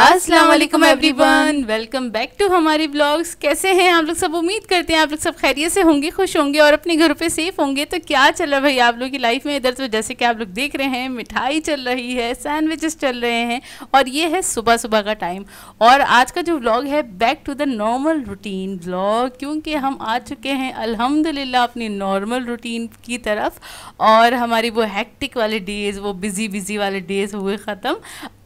अस्सलाम वालेकुम everyone welcome back to हमारी ब्लॉग्स कैसे हैं आप लोग सब उम्मीद करते हैं आप लोग सब खैरियत से होंगे खुश होंगे और अपने घरों पे सेफ होंगे तो क्या चल रहा है भाई आप लोग की लाइफ में इधर तो जैसे कि आप लोग देख रहे हैं मिठाई चल रही है सैंडविचेस चल रहे हैं और ये है सुबह सुबह का टाइम और आज का जो ब्लॉग है back to the normal routine blog क्योंकि हम आ चुके हैं अलहमदिल्ला अपनी नॉर्मल रूटीन की तरफ और हमारी वो हैक्टिक वाले डेज़ वो बिज़ी बिज़ी वाले डेज़ हुए ख़त्म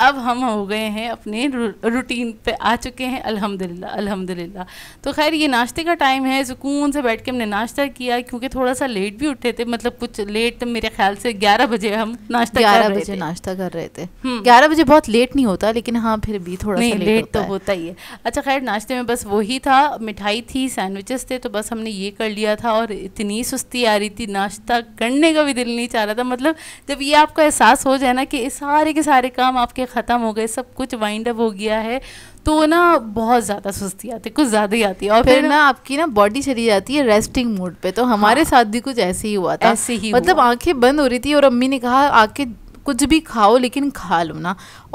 अब हम हो गए हैं अपने अपने रूटीन पे आ चुके हैं अल्हम्दुलिल्लाह अल्हम्दुलिल्लाह तो खैर ये नाश्ते का टाइम है सुकून से बैठ के हमने नाश्ता किया क्योंकि थोड़ा सा लेट भी उठे थे मतलब कुछ लेट तो मेरे ख्याल से ग्यारह बजे हम नाश्ता ग्यारह बजे नाश्ता कर रहे थे हम्म। ग्यारह बजे बहुत लेट नहीं होता लेकिन हाँ फिर भी थोड़ा सा लेट तो होता ही है अच्छा खैर नाश्ते में बस वही था मिठाई थी सैंडविचेस थे तो बस हमने ये कर लिया था और इतनी सुस्ती आ रही थी नाश्ता करने का भी दिल नहीं चाह रहा था मतलब जब ये आपका एहसास हो जाए ना कि सारे के सारे काम आपके ख़त्म हो गए सब कुछ वाइंड काइंड ऑफ हो गया है तो ना बहुत ज़्यादा सुस्ती आती है कुछ ज़्यादा ही आती है और फिर फिर ना आपकी ना बॉडी चली जाती है रेस्टिंग मोड पे तो हमारे हाँ, साथ भी कुछ ऐसे ही हुआ था ऐसे ही मतलब आंखें बंद हो रही थी और अम्मी ने कहा आके कुछ भी खाओ लेकिन खा लो ना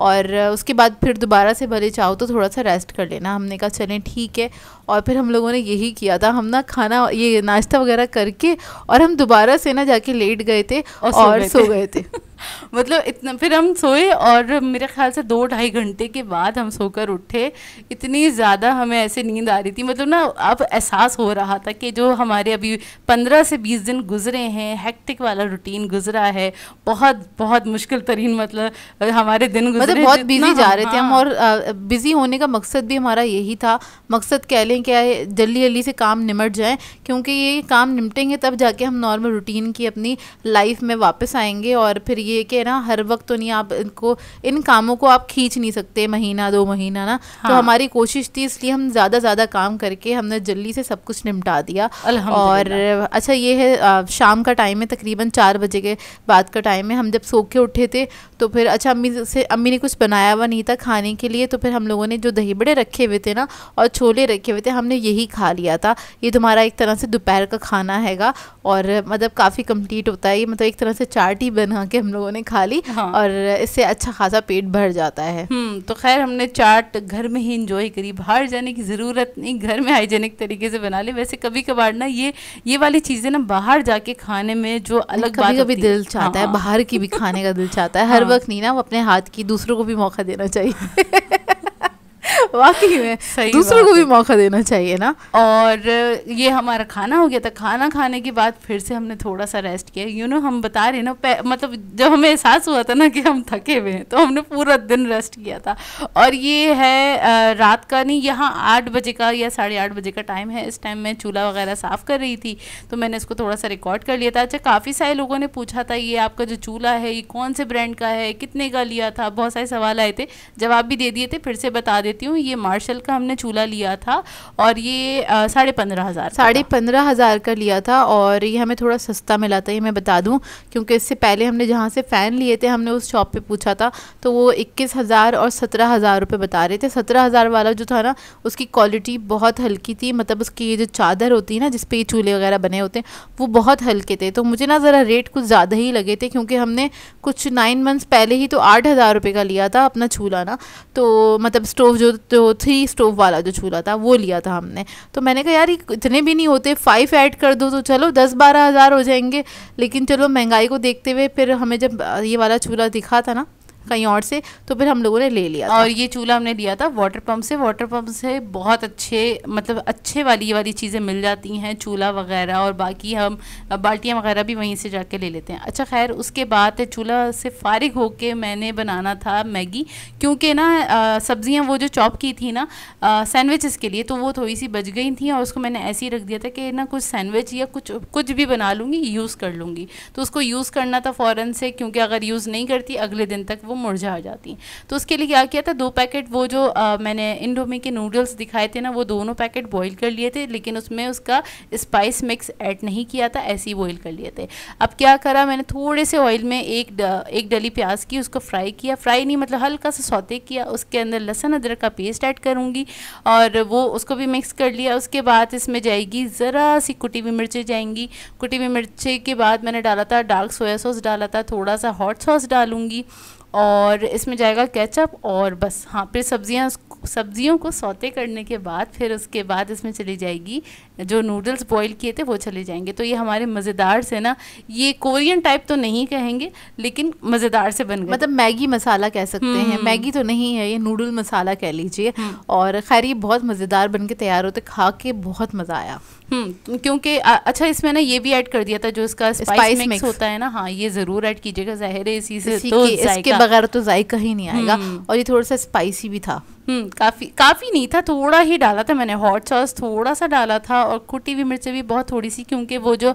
और उसके बाद फिर दोबारा से भले चाहो तो थोड़ा सा रेस्ट कर लेना हमने कहा चलें ठीक है और फिर हम लोगों ने यही किया था हम ना खाना ये नाश्ता वगैरह करके और हम दोबारा से ना जाके लेट गए थे और, सो गए थे। मतलब इतना फिर हम सोए और मेरे ख्याल से दो ढाई घंटे के बाद हम सोकर उठे इतनी ज़्यादा हमें ऐसे नींद आ रही थी मतलब ना अब एहसास हो रहा था कि जो हमारे अभी पंद्रह से बीस दिन गुजरे हैं हैक्टिक वाला रूटीन गुजरा है बहुत बहुत मुश्किल तरीन मतलब हमारे दिन गुजरे मतलब बहुत बिजी जा रहे हाँ। थे हम हाँ। और बिज़ी होने का मकसद भी हमारा यही था मकसद कह लें क्या है जल्दी जल्दी से काम निमट जाएँ क्योंकि ये काम निमटेंगे तब जाके हम नॉर्मल रूटीन की अपनी लाइफ में वापस आएंगे और फिर ये ये कि ना हर वक्त तो नहीं आप इनको इन कामों को आप खींच नहीं सकते महीना दो महीना ना तो हाँ। तो हमारी कोशिश थी इसलिए हम ज़्यादा ज़्यादा काम करके हमने जल्दी से सब कुछ निपटा दिया और अच्छा ये है शाम का टाइम है तकरीबन चार बजे के बाद का टाइम है हम जब सो के उठे थे तो फिर अच्छा अम्मी से अम्मी ने कुछ बनाया हुआ नहीं था खाने के लिए तो फिर हम लोगों ने जो दही बड़े रखे हुए थे ना और छोले रखे हुए थे हमने यही खा लिया था ये तुम्हारा एक तरह से दोपहर का खाना हैगा और मतलब काफ़ी कंप्लीट होता है ये मतलब एक तरह से चाट ही बना के हम लोग लोगों ने खा ली हाँ। और इससे अच्छा खासा पेट भर जाता है हम्म, तो खैर हमने चाट घर में ही इंजॉय करी बाहर जाने की ज़रूरत नहीं घर में हाइजेनिक तरीके से बना ले वैसे कभी कभार ना ये ये वाली चीज़ें ना बाहर जाके खाने में जो अलग कभी कभी दिल चाहता है हाँ। बाहर की भी खाने का दिल चाहता है हर हाँ। वक्त नहीं ना वो अपने हाथ की दूसरों को भी मौका देना चाहिए वाकई में सही दूसरों को भी मौका देना चाहिए ना और ये हमारा खाना हो गया था तो खाना खाने के बाद फिर से हमने थोड़ा सा रेस्ट किया यू you नो know, हम बता रहे ना मतलब जब हमें एहसास हुआ था ना कि हम थके हुए हैं तो हमने पूरा दिन रेस्ट किया था और ये है रात का नहीं यहाँ आठ बजे का या साढ़े आठ बजे का टाइम है इस टाइम मैं चूल्हा वगैरह साफ़ कर रही थी तो मैंने इसको थोड़ा सा रिकॉर्ड कर लिया था अच्छा काफ़ी सारे लोगों ने पूछा था ये आपका जो चूल्हा है ये कौन से ब्रांड का है कितने का लिया था बहुत सारे सवाल आए थे जवाब भी दे दिए थे फिर से बता देती हूँ हूँ ये मार्शल का हमने चूल्हा लिया था और ये साढ़े पंद्रह हज़ार साढ़े पंद्रह हज़ार का लिया था और ये हमें थोड़ा सस्ता मिला था ये मैं बता दूँ क्योंकि इससे पहले हमने जहाँ से फ़ैन लिए थे हमने उस शॉप पर पूछा था तो वो इक्कीस हज़ार और सत्रह हज़ार रुपये बता रहे थे सत्रह हज़ार वाला जो था ना उसकी क्वालिटी बहुत हल्की थी मतलब उसकी जो चादर होती है ना जिसपे ये चूल्हे वगैरह बने होते हैं वो बहुत हल्के थे तो मुझे ना ज़रा रेट कुछ ज़्यादा ही लगे थे क्योंकि हमने कुछ नाइन मंथ्स पहले ही तो आठ हज़ार रुपये का लिया था अपना चूल्हा ना तो मतलब स्टोव जो जो थ्री स्टोव वाला जो चूल्हा था वो लिया था हमने तो मैंने कहा यार इतने भी नहीं होते फाइव ऐड कर दो तो चलो दस बारह हज़ार हो जाएंगे लेकिन चलो महंगाई को देखते हुए फिर हमें जब ये वाला चूल्हा दिखा था ना कहीं और से तो फिर हम लोगों ने ले लिया और ये चूल्हा हमने लिया था वाटर पम्प से वाटर पम्प से बहुत अच्छे मतलब अच्छे वाली ये वाली चीज़ें मिल जाती हैं चूल्हा वगैरह और बाकी हम बाल्टियाँ वगैरह भी वहीं से जाके ले लेते हैं अच्छा खैर उसके बाद चूल्हा से फारिग होके मैंने बनाना था मैगी क्योंकि ना सब्ज़ियाँ वो जो चॉप की थी ना सैंडविचेस के लिए तो वो थोड़ी सी बच गई थी और उसको मैंने ऐसे ही रख दिया था कि ना कुछ सैंडविच या कुछ कुछ भी बना लूँगी यूज़ कर लूँगी तो उसको यूज़ करना था फ़ौरन से क्योंकि अगर यूज़ नहीं करती अगले दिन तक वो मुरझा जाती तो उसके लिए क्या किया था दो पैकेट वो जो आ, मैंने इंडोमी के नूडल्स दिखाए थे ना वो दोनों पैकेट बॉईल कर लिए थे लेकिन उसमें उसका स्पाइस मिक्स ऐड नहीं किया था ऐसे ही बॉयल कर लिए थे अब क्या करा मैंने थोड़े से ऑयल में एक द, एक डली प्याज की उसको फ्राई किया फ्राई नहीं मतलब हल्का सा सौते किया उसके अंदर लहसन अदरक का पेस्ट ऐड करूँगी और वो उसको भी मिक्स कर लिया उसके बाद इसमें जाएगी ज़रा सी कुटी हुई मिर्चें जाएंगी कुटी हुई मिर्ची के बाद मैंने डाला था डार्क सोया सॉस डाला था थोड़ा सा हॉट सॉस डालूँगी और इसमें जाएगा केचप और बस हाँ फिर सब्जियाँ सब्जियों को सौते करने के बाद फिर उसके बाद इसमें चली जाएगी जो नूडल्स बॉईल किए थे वो चले जाएंगे तो ये हमारे मज़ेदार से ना ये कोरियन टाइप तो नहीं कहेंगे लेकिन मज़ेदार से बन गए मतलब मैगी मसाला कह सकते हैं हम्म। मैगी तो नहीं है ये नूडल मसाला कह लीजिए हम्म। और खैर ये बहुत मज़ेदार बन के तैयार होते खा के बहुत मज़ा आया हम्म, क्योंकि अच्छा इसमें ना ये भी ऐड कर दिया था जो इसका स्पाइस मिक्स होता है ना हाँ ये ज़रूर ऐड कीजिएगा ज़ाहिर है इसी से तो इसके बगैर तो जायका ही नहीं आएगा और ये थोड़ा सा स्पाइसी भी था हम्म, काफ़ी काफ़ी नहीं था थोड़ा ही डाला था मैंने हॉट सॉस थोड़ा सा डाला था और कुटी हुई मिर्चें भी बहुत थोड़ी सी क्योंकि वो जो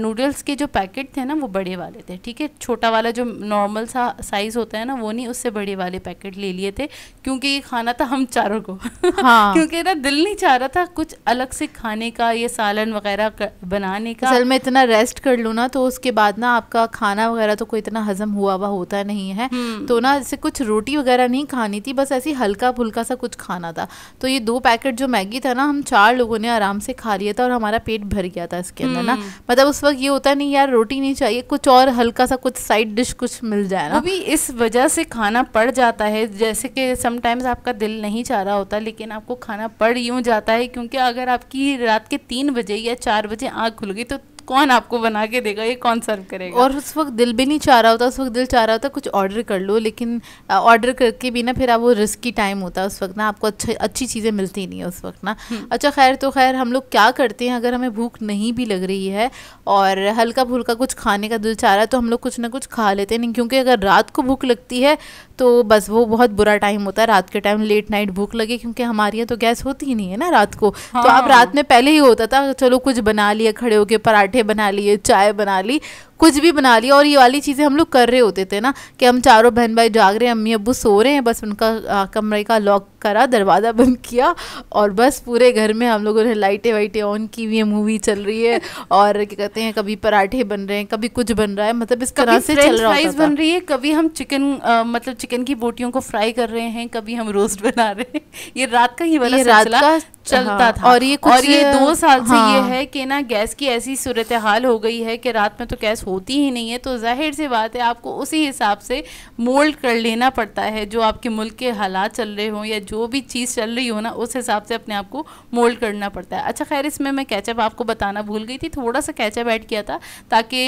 नूडल्स के जो पैकेट थे ना वो बड़े वाले थे ठीक है छोटा वाला जो नॉर्मल सा साइज़ होता है ना वो नहीं उससे बड़े वाले पैकेट ले लिए थे क्योंकि ये खाना था हम चारों को हाँ। क्योंकि ना दिल नहीं चाह रहा था कुछ अलग से खाने का ये सालन वगैरह बनाने का असल मैं इतना रेस्ट कर लूँ ना तो उसके बाद ना आपका खाना वगैरह तो कोई इतना हजम हुआ हुआ होता नहीं है हम्म। तो ना जैसे कुछ रोटी वगैरह नहीं खानी थी बस ऐसी हल्का हल्का सा कुछ खाना था तो ये दो पैकेट जो मैगी था ना हम चार लोगों ने आराम से खा लिया था और हमारा पेट भर गया था इसके अंदर ना हम्म। मतलब उस वक्त ये होता नहीं यार रोटी नहीं चाहिए कुछ और हल्का सा कुछ साइड डिश कुछ मिल जाए ना अभी इस वजह से खाना पड़ जाता है जैसे कि समटाइम्स आपका दिल नहीं चाह रहा होता लेकिन आपको खाना पड़ यूँ जाता है क्योंकि अगर आपकी रात के तीन बजे या चार बजे आँख खुल गई तो कौन आपको बना के देगा ये कौन सर्व करेगा और उस वक्त दिल भी नहीं चाह रहा होता उस वक्त दिल चाह रहा होता कुछ ऑर्डर कर लो लेकिन ऑर्डर करके भी ना फिर आप वो रिस्की टाइम होता है उस वक्त ना आपको अच्छी अच्छी चीज़ें मिलती नहीं है उस वक्त ना हम्म। अच्छा खैर तो खैर हम लोग क्या करते हैं अगर हमें भूख नहीं भी लग रही है और हल्का फुल्का कुछ खाने का दिल चाह रहा है तो हम लोग कुछ ना कुछ खा लेते हैं क्योंकि अगर रात को भूख लगती है तो बस वो बहुत बुरा टाइम होता है रात के टाइम लेट नाइट भूख लगे क्योंकि हमारे यहाँ तो गैस होती ही नहीं है ना रात को तो हाँ। तो आप रात में पहले ही होता था चलो कुछ बना लिया खड़े होके पराठे बना लिए चाय बना ली कुछ भी बना लिया और ये वाली चीज़ें हम लोग कर रहे होते थे ना कि हम चारों बहन भाई जाग रहे हैं अम्मी अबू सो रहे हैं बस उनका कमरे का लॉक करा दरवाज़ा बंद किया और बस पूरे घर में हम लोगों ने लाइटें वाइटें ऑन की हुई है मूवी चल रही है और क्या कहते हैं कभी पराठे बन रहे हैं कभी कुछ बन रहा है मतलब इस तरह से चल रहा है बन रही है कभी हम चिकन आ, मतलब चिकन की बोटियों को फ्राई कर रहे हैं कभी हम रोस्ट बना रहे हैं ये रात का ही वाला रात का चलता हाँ, था और ये कुछ और ये दो साल से ये हाँ। है कि ना गैस की ऐसी सूरत हाल हो गई है कि रात में तो गैस होती ही नहीं है तो जाहिर सी बात है आपको उसी हिसाब से मोल्ड कर लेना पड़ता है जो आपके मुल्क के हालात चल रहे हों या जो भी चीज़ चल रही हो ना उस हिसाब से अपने आप को मोल्ड करना पड़ता है अच्छा खैर इसमें मैं कैचअप आपको बताना भूल गई थी थोड़ा सा कैचअप ऐड किया था ताकि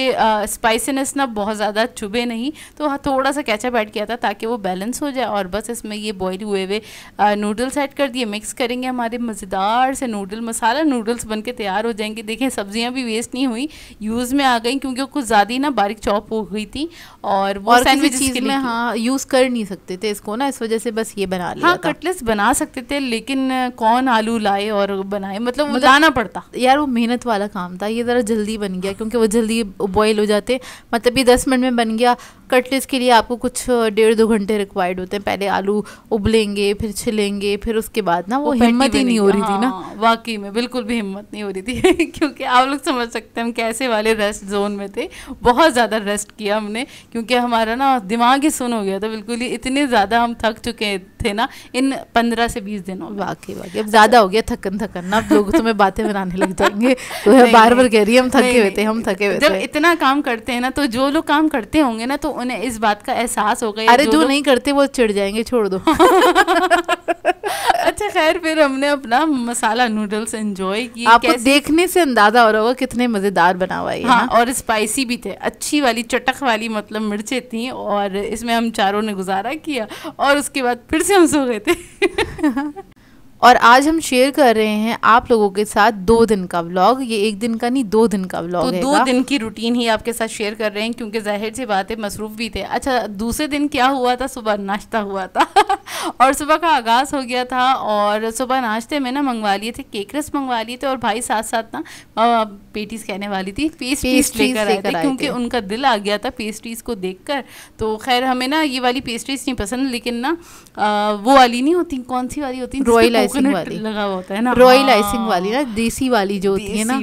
स्पाइसीनेस ना बहुत ज़्यादा चुभे नहीं तो हाँ, थोड़ा सा कैचअप ऐड किया था ताकि वो बैलेंस हो जाए और बस इसमें ये बॉयल हुए हुए नूडल्स ऐड कर दिए मिक्स करेंगे हमारे मज़ेदार मज़ेदार से नूडल मसाला नूडल्स बन के तैयार हो जाएंगे देखिए सब्जियां भी वेस्ट नहीं हुई यूज़ में आ गई क्योंकि कुछ ज़्यादा ही ना बारीक चॉप हो गई थी और वो सैंडविच चीज़ में हाँ यूज़ कर नहीं सकते थे इसको ना इस वजह से बस ये बना लिया हाँ कटलेट्स बना सकते थे लेकिन कौन आलू लाए और बनाए मतलब बनाना मतलब पड़ता यार वो मेहनत वाला काम था ये ज़रा जल्दी बन गया क्योंकि वो जल्दी बॉयल हो जाते मतलब ये दस मिनट में बन गया कटलेट्स के लिए आपको कुछ डेढ़ दो घंटे रिक्वायर्ड होते हैं पहले आलू उबलेंगे फिर छिलेंगे फिर उसके बाद ना वो हिम्मत ही नहीं हो रही थी ना हाँ, वाकई में बिल्कुल भी हिम्मत नहीं हो रही थी क्योंकि आप लोग समझ सकते हैं हम कैसे वाले रेस्ट जोन में थे बहुत ज़्यादा रेस्ट किया हमने क्योंकि हमारा ना दिमाग ही सुन हो गया था बिल्कुल ही इतने ज़्यादा हम थक चुके थे ना इन पंद्रह से बीस दिनों वाकई वाकई अब ज़्यादा हो गया थकन थकन ना अब लोग तुम्हें तो बातें बनाने लग जाएंगे तो बार बार कह रही है हम थके हुए थे हम थके हुए जब इतना काम करते हैं ना तो जो लोग काम करते होंगे ना तो उन्हें इस बात का एहसास होगा अरे जो नहीं करते वो चिड़ जाएंगे छोड़ दो अच्छा खैर फिर हमने अपना था मसाला नूडल्स एंजॉय किए आपको देखने से अंदाजा हो रहा होगा कितने मज़ेदार बना हुआ है हाँ और स्पाइसी भी थे अच्छी वाली चटक वाली मतलब मिर्चे थी और इसमें हम चारों ने गुजारा किया और उसके बाद फिर से हम सो गए थे और आज हम शेयर कर रहे हैं आप लोगों के साथ दो हम्म। दिन का व्लॉग ये एक दिन का नहीं दो दिन का व्लॉग तो दो दिन की रूटीन ही आपके साथ शेयर कर रहे हैं क्योंकि जाहिर सी बात है मसरूफ़ भी थे अच्छा दूसरे दिन क्या हुआ था सुबह नाश्ता हुआ था और सुबह का आगाज़ हो गया था और सुबह नाश्ते में ना मंगवा लिए थे केक रस मंगवा लिए थे और भाई साथ साथ ना पेटीज कहने वाली थी पेस्ट्रीज लेकर आए थे क्योंकि उनका दिल आ गया था पेस्ट्रीज को देख तो खैर हमें ना ये वाली पेस्ट्रीज नहीं पसंद लेकिन ना वो वाली नहीं होती कौन सी वाली होती रॉयल वाली होता है रॉयल आइसिंग हाँ। वाली ना देसी वाली जो होती है ना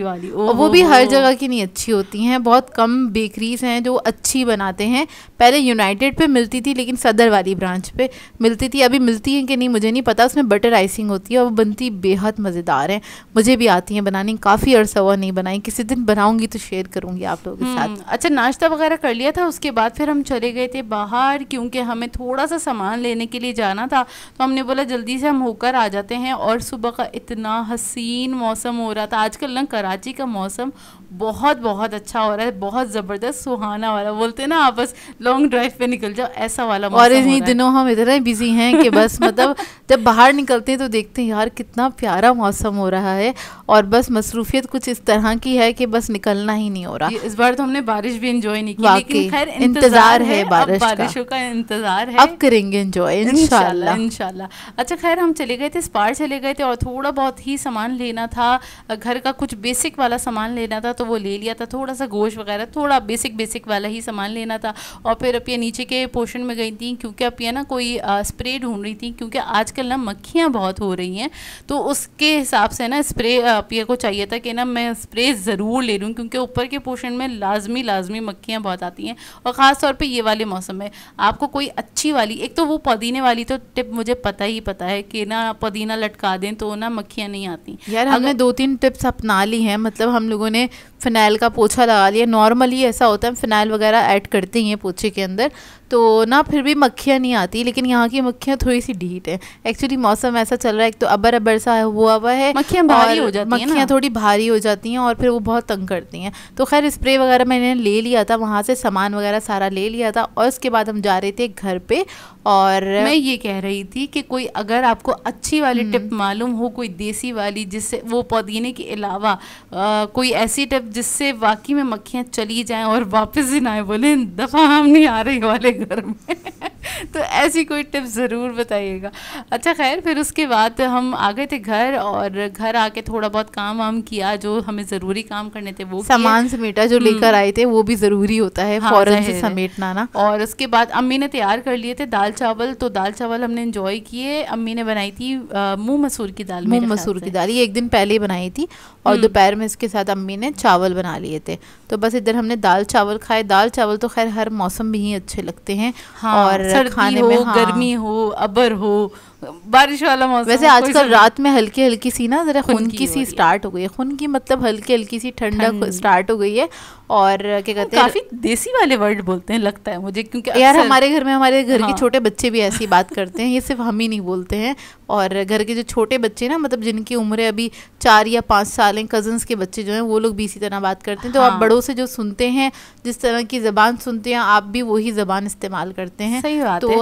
वो भी हर जगह की नहीं अच्छी होती है बहुत कम बेकरीज हैं जो अच्छी बनाते हैं पहले यूनाइटेड पे मिलती थी लेकिन सदर वाली ब्रांच पे मिलती थी अभी मिलती है कि नहीं मुझे नहीं पता उसमें बटर आइसिंग होती है और वो बनती बेहद मज़ेदार है मुझे भी आती है बनानी काफ़ी अरसा हुआ नहीं बनाई किसी दिन बनाऊंगी तो शेयर करूंगी आप लोगों के हम्म। साथ अच्छा नाश्ता वगैरह कर लिया था उसके बाद फिर हम चले गए थे बाहर क्योंकि हमें थोड़ा सा सामान लेने के लिए जाना था तो हमने बोला जल्दी से हम होकर आ जाते हैं और सुबह का इतना हसीन मौसम हो रहा था आजकल ना कराची का मौसम बहुत बहुत अच्छा हो रहा है बहुत ज़बरदस्त सुहाना वाला बोलते हैं ना आप बस लॉन्ग ड्राइव पे निकल जाओ ऐसा वाला और इन्हीं दिनों हम इतना बिजी हैं कि बस मतलब जब बाहर निकलते हैं तो देखते हैं यार कितना प्यारा मौसम हो रहा है और बस मसरूफियत कुछ इस तरह की है कि बस निकलना ही नहीं हो रहा इस बार तो हमने बारिश भी इंजॉय नहीं की लेकिन खैर इंतजार है बारिश बारिशों का इंतजार है अब करेंगे इंजॉय इनशाला इनशाला अच्छा खैर हम चले गए थे स्पार चले गए थे और थोड़ा बहुत ही सामान लेना था घर का कुछ बेसिक वाला सामान लेना था तो वो ले लिया था थोड़ा सा गोश्त वगैरह थोड़ा बेसिक बेसिक वाला ही सामान लेना था और फिर अपिया नीचे के पोर्शन में गई थी क्योंकि अपिया ना कोई स्प्रे ढूंढ रही थी क्योंकि आजकल ना मक्खियाँ बहुत हो रही हैं तो उसके हिसाब से ना स्प्रे अपिया को चाहिए था कि ना मैं स्प्रे ज़रूर ले लूँ क्योंकि ऊपर के पोर्शन में लाजमी लाजमी मक्खियाँ बहुत आती हैं और ख़ास तौर पर ये वाले मौसम में आपको कोई अच्छी वाली एक तो वो पदीने वाली तो टिप मुझे पता ही पता है कि ना पदीना लटका दें तो ना मक्खियाँ नहीं आती यार हमने दो तीन टिप्स अपना ली हैं मतलब हम लोगों ने फ़िनाइल का पोछा लगा लिया नॉर्मली ऐसा होता है फ़िनाइल वगैरह ऐड करते ही हैं पोछे के अंदर तो ना फिर भी मक्खियाँ नहीं आती लेकिन यहाँ की मक्खियाँ थोड़ी सी ढीट है एक्चुअली मौसम ऐसा चल रहा है एक तो अबर अबर सा हुआ हुआ है मक्खियाँ भारी हो जाती हैं मक्खियाँ थोड़ी भारी हो जाती हैं और फिर वो बहुत तंग करती हैं तो खैर स्प्रे वगैरह मैंने ले लिया था वहाँ से सामान वगैरह सारा ले लिया था और उसके बाद हम जा रहे थे घर पे और मैं ये कह रही थी कि कोई अगर आपको अच्छी वाली हम्म। टिप मालूम हो कोई देसी वाली जिससे वो पुदीने के अलावा कोई ऐसी टिप जिससे वाकई में मक्खियाँ चली जाएँ और वापस ही ना आए बोले दफ़ा हम नहीं आ रही वाले घर में तो ऐसी कोई टिप्स ज़रूर बताइएगा अच्छा खैर फिर उसके बाद हम आ गए थे घर और घर आके थोड़ा बहुत काम वाम किया जो हमें ज़रूरी काम करने थे वो सामान समेटा जो हम्म। लेकर आए थे वो भी ज़रूरी होता है हाँ, फ़ौरन से समेटना ना और उसके बाद अम्मी ने तैयार कर लिए थे दाल चावल तो दाल चावल हमने इंजॉय किए अम्मी ने बनाई थी मूँग मसूर की दाल मूँग मसूर की दाल ये एक दिन पहले बनाई थी और हम्म। दोपहर में इसके साथ अम्मी ने चावल बना लिए थे तो बस इधर हमने दाल चावल खाए दाल चावल तो खैर हर मौसम में ही अच्छे लगते हैं हाँ, और खाने में हाँ, गर्मी हो अबर हो बारिश वाला मौसम वैसे आजकल रात में हल्की हल्की सी ना ज़रा खून की सी स्टार्ट हो गई है खून की मतलब हल्की हल्की सी ठंडक स्टार्ट हो गई है और क्या कहते हैं काफ़ी देसी वाले वर्ड बोलते हैं लगता है मुझे क्योंकि यार हमारे घर में हमारे घर के हाँ। छोटे बच्चे भी ऐसी बात करते हैं ये सिर्फ हम ही नहीं बोलते हैं और घर के जो छोटे बच्चे ना मतलब जिनकी उम्र अभी चार या पाँच साल हैं कजन्स के बच्चे जो हैं वो लोग भी इसी तरह बात करते हैं तो आप हाँ। बड़ों से जो सुनते हैं जिस तरह की ज़बान सुनते हैं आप भी वही ज़बान इस्तेमाल करते हैं तो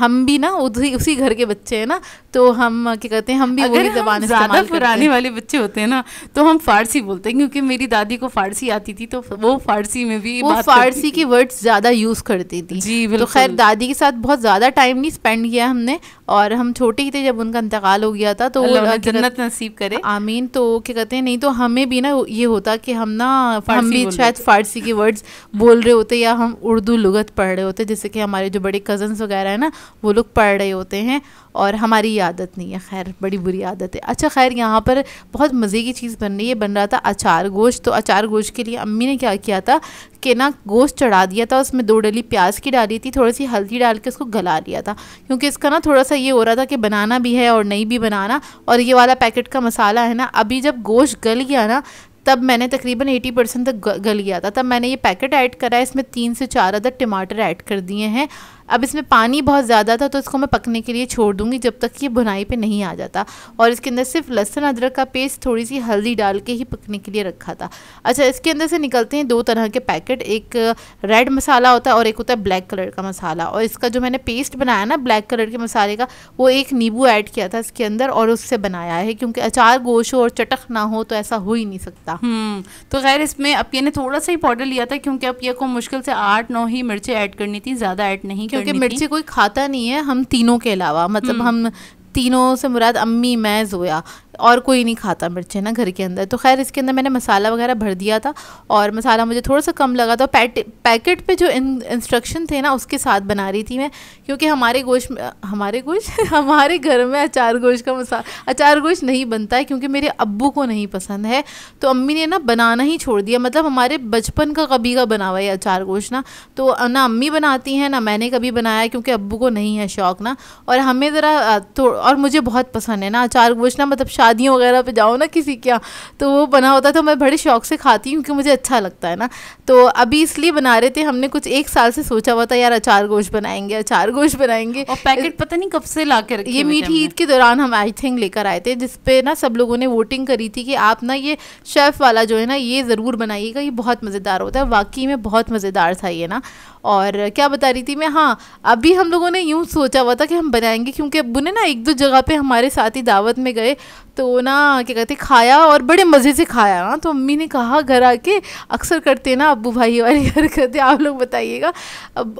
हम भी ना उसी उसी घर के बच्चे बच्चे हैं ना तो हम क्या कहते हैं हम भी वही जबान ज़्यादा पुराने वाले बच्चे होते हैं ना तो हम फारसी बोलते हैं क्योंकि मेरी दादी को फारसी आती थी तो वो फारसी में भी वो फारसी के वर्ड्स ज़्यादा यूज़ करती थी जी तो खैर दादी के साथ बहुत ज़्यादा टाइम नहीं स्पेंड किया हमने और हम छोटे ही थे जब उनका इंतकाल हो गया था तो जन्नत नसीब करे आमीन तो क्या कहते हैं नहीं तो हमें भी ना ये होता कि हम ना हम भी शायद फारसी के वर्ड्स बोल रहे होते या हम उर्दू लगत पढ़ रहे होते जैसे कि हमारे जो बड़े कज़न्स वगैरह हैं ना वो लोग पढ़ रहे होते हैं और हमारी आदत नहीं है खैर बड़ी बुरी आदत है अच्छा खैर यहाँ पर बहुत मज़े की चीज़ बन रही है बन रहा था अचार गोश्त तो अचार गोश्त के लिए अम्मी ने क्या किया था के ना गोश्त चढ़ा दिया था उसमें दो डली प्याज की डाली थी थोड़ी सी हल्दी डाल के उसको गला लिया था क्योंकि इसका ना थोड़ा सा ये हो रहा था कि बनाना भी है और नहीं भी बनाना और ये वाला पैकेट का मसाला है ना अभी जब गोश्त गल गया ना तब मैंने तकरीबन 80 परसेंट तक गल गया था तब मैंने ये पैकेट ऐड करा है इसमें तीन से चार अदर टमाटर ऐड कर दिए हैं अब इसमें पानी बहुत ज़्यादा था तो इसको मैं पकने के लिए छोड़ दूंगी जब तक ये भुनाई पे नहीं आ जाता और इसके अंदर सिर्फ लहसुन अदरक का पेस्ट थोड़ी सी हल्दी डाल के ही पकने के लिए रखा था अच्छा इसके अंदर से निकलते हैं दो तरह के पैकेट एक रेड मसाला होता है और एक होता है ब्लैक कलर का मसाला और इसका जो मैंने पेस्ट बनाया ना ब्लैक कलर के मसाले का वो एक नींबू ऐड किया था इसके अंदर और उससे बनाया है क्योंकि अचार गोश हो और चटक ना हो तो ऐसा हो ही नहीं सकता हम्म, तो खैर इसमें अपिया ने थोड़ा सा ही पाउडर लिया था क्योंकि अपिया को मुश्किल से आठ नौ ही मिर्चें ऐड करनी थी ज़्यादा ऐड नहीं क्योंकि मिर्ची कोई खाता नहीं है हम तीनों के अलावा मतलब हम्म। हम तीनों से मुराद अम्मी मैं जोया और कोई नहीं खाता मिर्चें ना घर के अंदर तो खैर इसके अंदर मैंने मसाला वगैरह भर दिया था और मसाला मुझे थोड़ा सा कम लगा था पैकेट पे जो इंस्ट्रक्शन थे ना उसके साथ बना रही थी मैं क्योंकि हमारे गोश हमारे गोश हमारे घर में अचार गोश का मसाला अचार गोश्त नहीं बनता है क्योंकि मेरे अब्बू को नहीं पसंद है तो अम्मी ने ना बनाना ही छोड़ दिया मतलब हमारे बचपन का कभी का बना हुआ है अचार गोश ना तो ना अम्मी बनाती हैं ना मैंने कभी बनाया क्योंकि अब्बू को नहीं है शौक ना और हमें ज़रा तो, और मुझे बहुत पसंद है ना अचार गोश्त ना मतलब शादियों वगैरह पे जाओ ना किसी के यहाँ तो वो बना होता था मैं बड़े शौक से खाती हूँ क्योंकि मुझे अच्छा लगता है ना तो अभी इसलिए बना रहे थे हमने कुछ एक साल से सोचा हुआ था यार अचार गोश्त बनाएंगे अचार गोश्त बनाएंगे और पैकेट पता नहीं कब से ला कर ये मीठी ईद के दौरान हम आई थिंक लेकर आए थे जिसपे ना सब लोगों ने वोटिंग करी थी कि आप ना ये शेफ़ वाला जो है ना ये ज़रूर बनाइएगा ये बहुत मज़ेदार होता है वाकई में बहुत मज़ेदार था ये ना और क्या बता रही थी मैं हाँ अभी हम लोगों ने यूँ सोचा हुआ था कि हम बनाएंगे क्योंकि अबू ने ना एक दो जगह पे हमारे साथ ही दावत में गए तो ना क्या कहते खाया और बड़े मज़े से खाया ना हाँ, तो अम्मी ने कहा घर आके अक्सर करते ना अबू भाई वाली करते आप लोग बताइएगा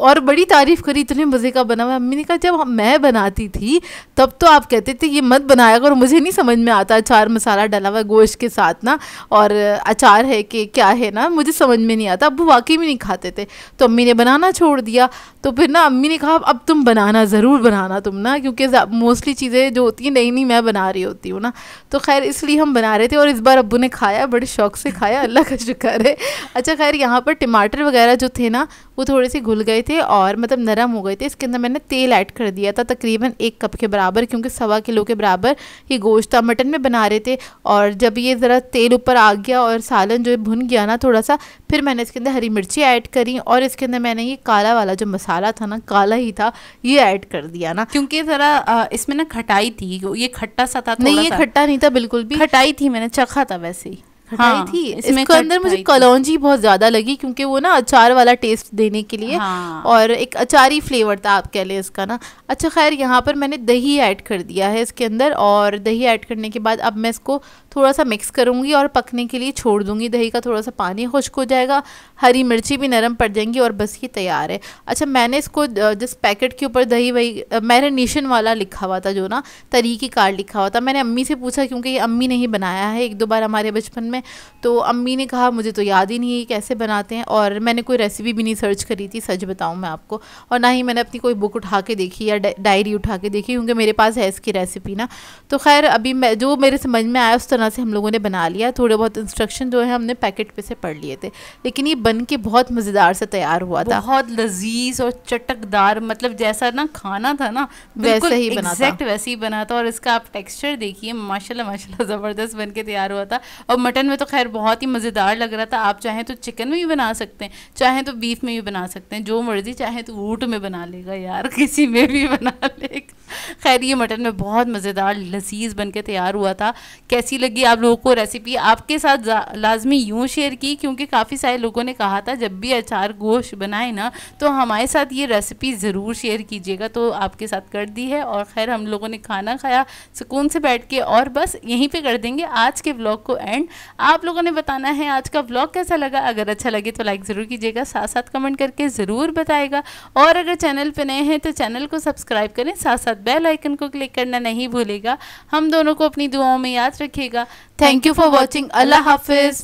और बड़ी तारीफ़ करी इतने मज़े का बना हुआ अम्मी ने कहा जब मैं बनाती थी तब तो आप कहते थे ये मत बनाया और मुझे नहीं समझ में आता अचार मसाला डाला हुआ गोश्त के साथ ना और अचार है कि क्या है ना मुझे समझ में नहीं आता अबू वाकई में नहीं खाते थे तो अम्मी ने बना बनाना छोड़ दिया तो फिर ना अम्मी ने कहा अब तुम बनाना ज़रूर बनाना तुम ना क्योंकि मोस्टली चीज़ें जो होती हैं नहीं नई मैं बना रही होती हूँ ना तो खैर इसलिए हम बना रहे थे और इस बार अबू ने खाया बड़े शौक से खाया अल्लाह का शुक्र है अच्छा खैर यहाँ पर टमाटर वगैरह जो थे ना वो थोड़े से घुल गए थे और मतलब नरम हो गए थे इसके अंदर मैंने तेल ऐड कर दिया था तकरीबन एक कप के बराबर क्योंकि सवा किलो के बराबर ये गोश्त था मटन में बना रहे थे और जब ये ज़रा तेल ऊपर आ गया और सालन जो है भुन गया ना थोड़ा सा फिर मैंने इसके अंदर हरी मिर्ची ऐड करी और इसके अंदर मैंने मैंने ये काला वाला जो मसाला था ना काला ही था ये ऐड कर दिया ना क्योंकि ज़रा इसमें ना खटाई थी ये खट्टा सा था थोड़ा नहीं ये खट्टा नहीं था बिल्कुल भी खटाई थी मैंने चखा था वैसे ही हाँ, थी इसमें इसको अंदर मुझे कलौजी बहुत ज्यादा लगी क्योंकि वो ना अचार वाला टेस्ट देने के लिए हाँ। और एक अचारी फ्लेवर था आप कह लें इसका ना अच्छा खैर यहाँ पर मैंने दही ऐड कर दिया है इसके अंदर और दही ऐड करने के बाद अब मैं इसको थोड़ा सा मिक्स करूँगी और पकने के लिए छोड़ दूँगी दही का थोड़ा सा पानी खुश्क हो जाएगा हरी मिर्ची भी नरम पड़ जाएंगी और बस ये तैयार है अच्छा मैंने इसको जिस पैकेट के ऊपर दही वही मैरिनेशन वाला लिखा हुआ था जो ना तरीके कार्ड लिखा हुआ था मैंने अम्मी से पूछा क्योंकि ये अम्मी ने ही बनाया है एक दो बार हमारे बचपन में तो अम्मी ने कहा मुझे तो याद ही नहीं है कैसे बनाते हैं और मैंने कोई रेसिपी भी नहीं सर्च करी थी सच बताऊँ मैं आपको और ना ही मैंने अपनी कोई बुक उठा के देखी या डायरी उठा के देखी क्योंकि मेरे पास है इसकी रेसिपी ना तो खैर अभी मैं जो मेरे समझ में आया उस तरह से हम लोगों ने बना लिया थोड़े बहुत इंस्ट्रक्शन जो है हमने पैकेट पे से पढ़ लिए थे लेकिन ये बन के बहुत मज़ेदार से तैयार हुआ था बहुत लजीज और चटकदार मतलब जैसा ना खाना था ना वैसे ही बना एग्जैक्ट वैसे ही बना था और इसका आप टेक्सचर देखिए माशा माशा ज़बरदस्त बन के तैयार हुआ था और मटन में तो खैर बहुत ही मज़ेदार लग रहा था आप चाहें तो चिकन में भी बना सकते हैं चाहें तो बीफ में भी बना सकते हैं जो मर्ज़ी चाहे तो ऊट में बना लेगा यार किसी में भी बना लेगा खैर ये मटन में बहुत मज़ेदार लजीज बन के तैयार हुआ था कैसी लगी लगी आप लोगों को रेसिपी आपके साथ लाजमी यूँ शेयर की क्योंकि काफ़ी सारे लोगों ने कहा था जब भी अचार गोश्त बनाए ना तो हमारे साथ ये रेसिपी ज़रूर शेयर कीजिएगा तो आपके साथ कर दी है और खैर हम लोगों ने खाना खाया सुकून से बैठ के और बस यहीं पर कर देंगे आज के ब्लॉग को एंड आप लोगों ने बताना है आज का ब्लॉग कैसा लगा अगर अच्छा लगे तो लाइक ज़रूर कीजिएगा साथ साथ कमेंट करके ज़रूर बताएगा और अगर चैनल पर नए हैं तो चैनल को सब्सक्राइब करें साथ साथ बेल आइकन को क्लिक करना नहीं भूलेगा हम दोनों को अपनी दुआओं में याद रखिएगा जाएगा थैंक यू फॉर वॉचिंग अल्लाह हाफिज़